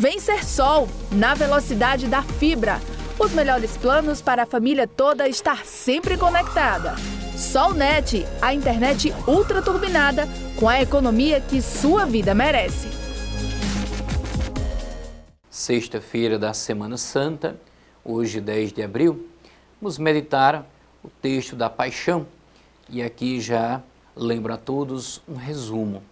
Vencer Sol, na velocidade da fibra. Os melhores planos para a família toda estar sempre conectada. Solnet, a internet ultra turbinada com a economia que sua vida merece. Sexta-feira da Semana Santa, hoje 10 de abril, vamos meditar o texto da Paixão e aqui já lembro a todos um resumo.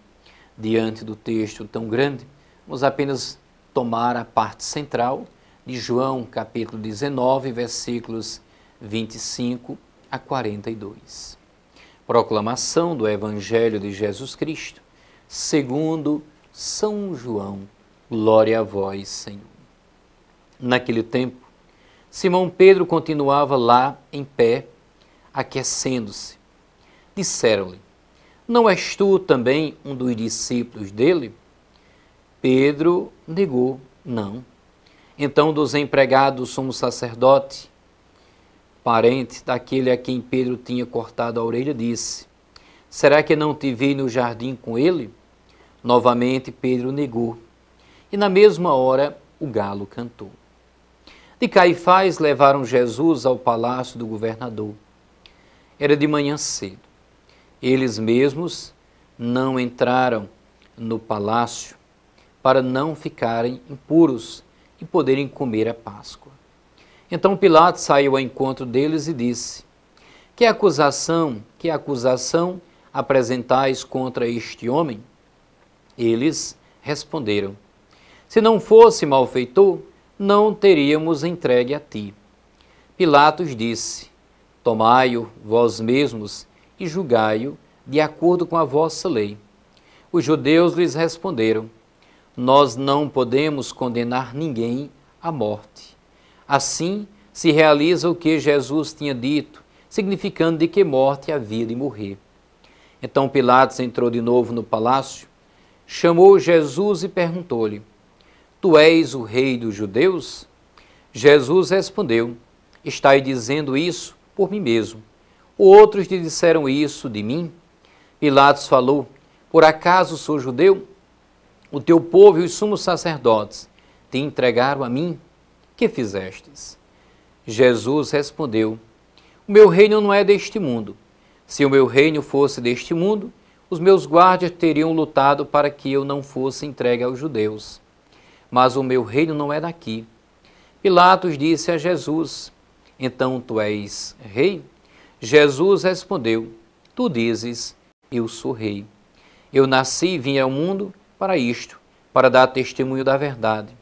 Diante do texto tão grande, vamos apenas tomar a parte central de João, capítulo 19, versículos 25 a 42. Proclamação do Evangelho de Jesus Cristo, segundo São João. Glória a vós, Senhor. Naquele tempo, Simão Pedro continuava lá em pé, aquecendo-se. Disseram-lhe: Não és tu também um dos discípulos dele? Pedro negou: Não. Então, dos empregados, sumo sacerdote, parente daquele a quem Pedro tinha cortado a orelha, disse: Será que não te vi no jardim com ele? Novamente Pedro negou. E na mesma hora o galo cantou. De Caifás levaram Jesus ao palácio do governador. Era de manhã cedo. Eles mesmos não entraram no palácio para não ficarem impuros e poderem comer a Páscoa. Então Pilatos saiu ao encontro deles e disse: Que acusação, que acusação apresentais contra este homem? Eles responderam: Se não fosse malfeitor, não teríamos entregue a ti. Pilatos disse: Tomai-o vós mesmos e julgai-o de acordo com a vossa lei. Os judeus lhes responderam: nós não podemos condenar ninguém à morte. Assim se realiza o que Jesus tinha dito, significando de que morte havia é de morrer. Então Pilatos entrou de novo no palácio, chamou Jesus e perguntou-lhe: Tu és o rei dos judeus? Jesus respondeu: Estai dizendo isso por mim mesmo. Outros te disseram isso de mim? Pilatos falou: Por acaso sou judeu? O teu povo e os sumos sacerdotes te entregaram a mim. Que fizestes? Jesus respondeu: O meu reino não é deste mundo. Se o meu reino fosse deste mundo, os meus guardas teriam lutado para que eu não fosse entregue aos judeus. Mas o meu reino não é daqui. Pilatos disse a Jesus: Então tu és rei? Jesus respondeu: Tu dizes: Eu sou rei. Eu nasci e vim ao mundo para isto, para dar testemunho da verdade.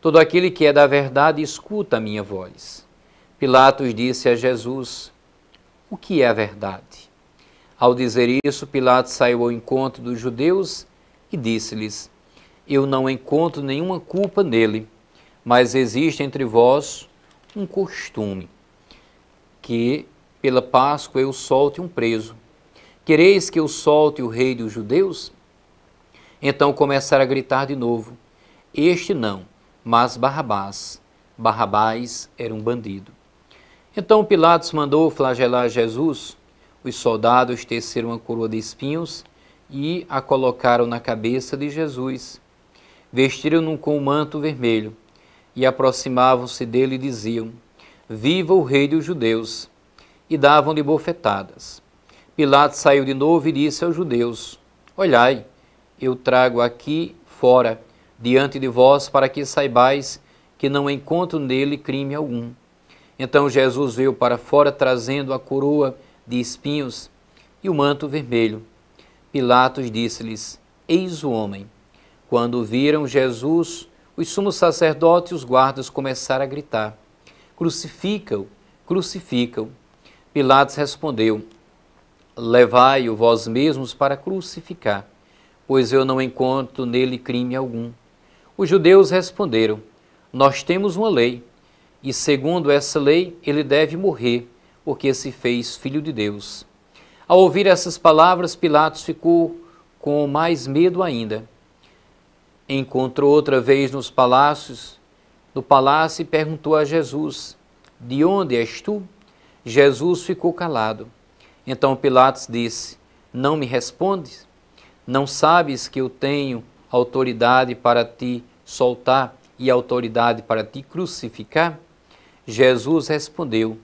Todo aquele que é da verdade escuta a minha voz. Pilatos disse a Jesus: O que é a verdade? Ao dizer isso, Pilatos saiu ao encontro dos judeus e disse-lhes: Eu não encontro nenhuma culpa nele, mas existe entre vós um costume que pela Páscoa eu solte um preso. Quereis que eu solte o rei dos judeus? Então começaram a gritar de novo: Este não, mas Barrabás. Barrabás era um bandido. Então Pilatos mandou flagelar Jesus. Os soldados teceram uma coroa de espinhos e a colocaram na cabeça de Jesus. Vestiram-no com um manto vermelho e aproximavam-se dele e diziam: Viva o rei dos judeus! E davam-lhe bofetadas. Pilatos saiu de novo e disse aos judeus: Olhai, eu trago aqui fora diante de vós, para que saibais que não encontro nele crime algum. Então Jesus veio para fora trazendo a coroa de espinhos e o manto vermelho. Pilatos disse-lhes: Eis o homem. Quando viram Jesus, os sumos sacerdotes e os guardas começaram a gritar: Crucifica-o! Crucifica-o! Pilatos respondeu: Levai-o vós mesmos para crucificar pois eu não encontro nele crime algum. Os judeus responderam: Nós temos uma lei, e segundo essa lei ele deve morrer, porque se fez filho de Deus. Ao ouvir essas palavras, Pilatos ficou com mais medo ainda. Encontrou outra vez nos palácios, no palácio e perguntou a Jesus: De onde és tu? Jesus ficou calado. Então Pilatos disse: Não me respondes? Não sabes que eu tenho autoridade para te soltar e autoridade para te crucificar? Jesus respondeu: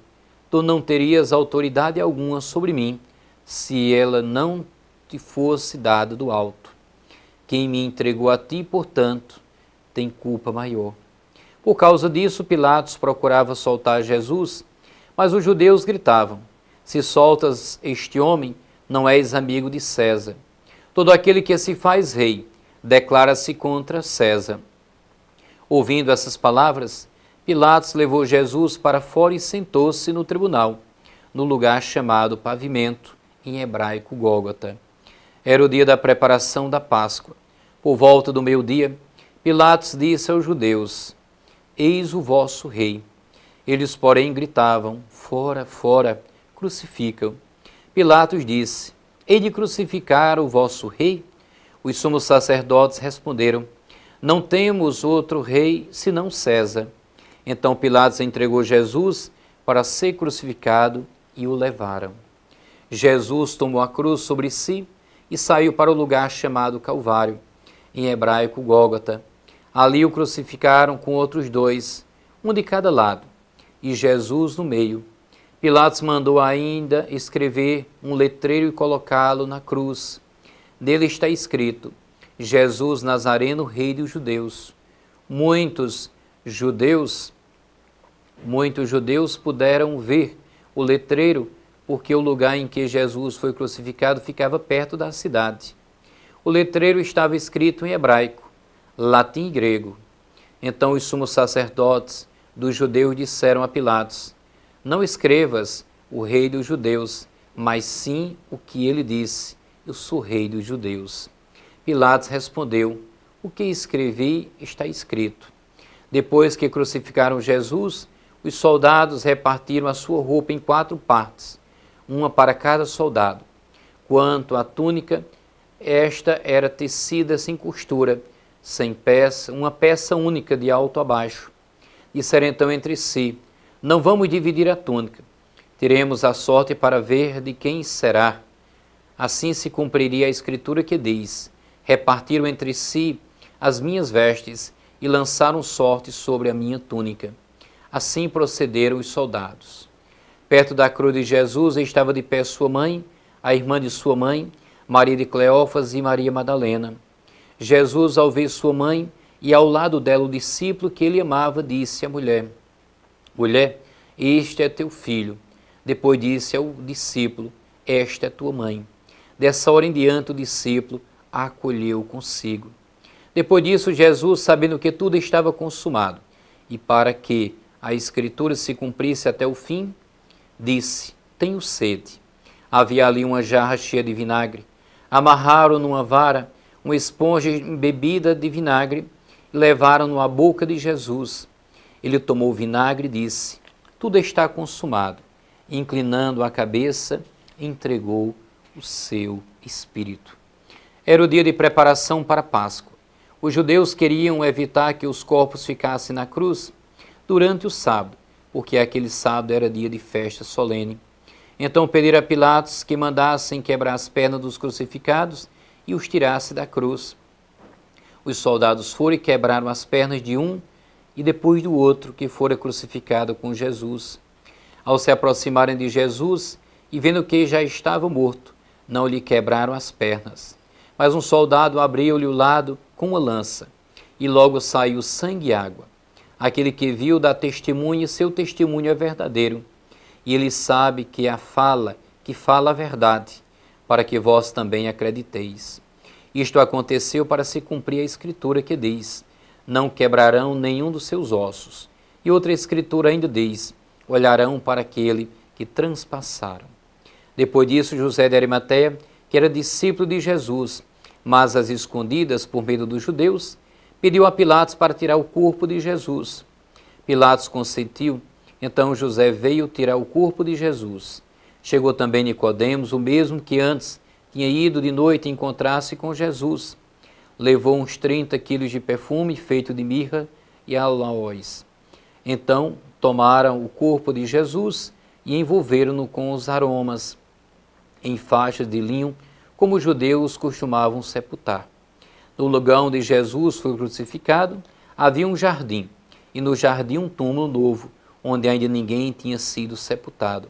Tu não terias autoridade alguma sobre mim se ela não te fosse dada do alto. Quem me entregou a ti, portanto, tem culpa maior. Por causa disso, Pilatos procurava soltar Jesus, mas os judeus gritavam: Se soltas este homem, não és amigo de César. Todo aquele que se faz rei declara-se contra César. Ouvindo essas palavras, Pilatos levou Jesus para fora e sentou-se no tribunal, no lugar chamado Pavimento, em hebraico Gólgota. Era o dia da preparação da Páscoa. Por volta do meio-dia, Pilatos disse aos judeus: Eis o vosso rei. Eles, porém, gritavam: Fora, fora, crucificam. Pilatos disse: ele crucificar o vosso rei? Os sumos sacerdotes responderam: Não temos outro rei senão César. Então Pilatos entregou Jesus para ser crucificado e o levaram. Jesus tomou a cruz sobre si e saiu para o lugar chamado Calvário, em hebraico Gólgota. Ali o crucificaram com outros dois, um de cada lado, e Jesus no meio Pilatos mandou ainda escrever um letreiro e colocá-lo na cruz. Nele está escrito: Jesus Nazareno, Rei dos Judeus. Muitos judeus, muitos judeus puderam ver o letreiro porque o lugar em que Jesus foi crucificado ficava perto da cidade. O letreiro estava escrito em hebraico, latim e grego. Então os sumos sacerdotes dos judeus disseram a Pilatos: não escrevas o rei dos judeus, mas sim o que ele disse: Eu sou rei dos judeus. Pilatos respondeu: O que escrevi está escrito. Depois que crucificaram Jesus, os soldados repartiram a sua roupa em quatro partes, uma para cada soldado. Quanto à túnica, esta era tecida sem costura, sem peça, uma peça única de alto a baixo. Disseram então entre si: não vamos dividir a túnica. Teremos a sorte para ver de quem será. Assim se cumpriria a escritura que diz: Repartiram entre si as minhas vestes e lançaram sorte sobre a minha túnica. Assim procederam os soldados. Perto da cruz de Jesus estava de pé sua mãe, a irmã de sua mãe, Maria de Cleófas e Maria Madalena. Jesus, ao ver sua mãe e ao lado dela o discípulo que ele amava, disse à mulher: Mulher, este é teu filho. Depois disse ao discípulo: Esta é tua mãe. Dessa hora em diante, o discípulo a acolheu consigo. Depois disso, Jesus, sabendo que tudo estava consumado, e para que a Escritura se cumprisse até o fim, disse: Tenho sede. Havia ali uma jarra cheia de vinagre. Amarraram numa vara uma esponja embebida de vinagre e levaram-no à boca de Jesus. Ele tomou o vinagre e disse: Tudo está consumado. Inclinando a cabeça, entregou o seu espírito. Era o dia de preparação para a Páscoa. Os judeus queriam evitar que os corpos ficassem na cruz durante o sábado, porque aquele sábado era dia de festa solene. Então pediram a Pilatos que mandassem quebrar as pernas dos crucificados e os tirasse da cruz. Os soldados foram e quebraram as pernas de um e depois do outro que fora crucificado com Jesus. Ao se aproximarem de Jesus e vendo que já estava morto, não lhe quebraram as pernas. Mas um soldado abriu-lhe o lado com uma lança, e logo saiu sangue e água. Aquele que viu dá testemunho, e seu testemunho é verdadeiro. E ele sabe que a fala, que fala a verdade, para que vós também acrediteis. Isto aconteceu para se cumprir a escritura que diz: não quebrarão nenhum dos seus ossos. E outra escritura ainda diz: olharão para aquele que transpassaram. Depois disso, José de Arimateia, que era discípulo de Jesus, mas às escondidas por medo dos judeus, pediu a Pilatos para tirar o corpo de Jesus. Pilatos consentiu, então José veio tirar o corpo de Jesus. Chegou também Nicodemos, o mesmo que antes tinha ido de noite encontrar-se com Jesus levou uns 30 quilos de perfume feito de mirra e aloés. Então tomaram o corpo de Jesus e envolveram-no com os aromas em faixas de linho, como os judeus costumavam sepultar. No lugar onde Jesus foi crucificado, havia um jardim, e no jardim um túmulo novo, onde ainda ninguém tinha sido sepultado.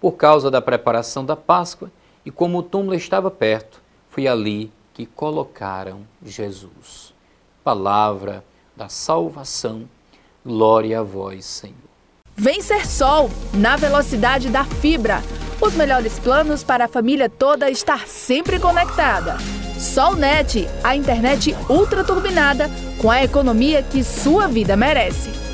Por causa da preparação da Páscoa, e como o túmulo estava perto, foi ali que colocaram Jesus. Palavra da salvação, glória a vós, Senhor. Vencer Sol, na velocidade da fibra. Os melhores planos para a família toda estar sempre conectada. Solnet, a internet ultra turbinada com a economia que sua vida merece.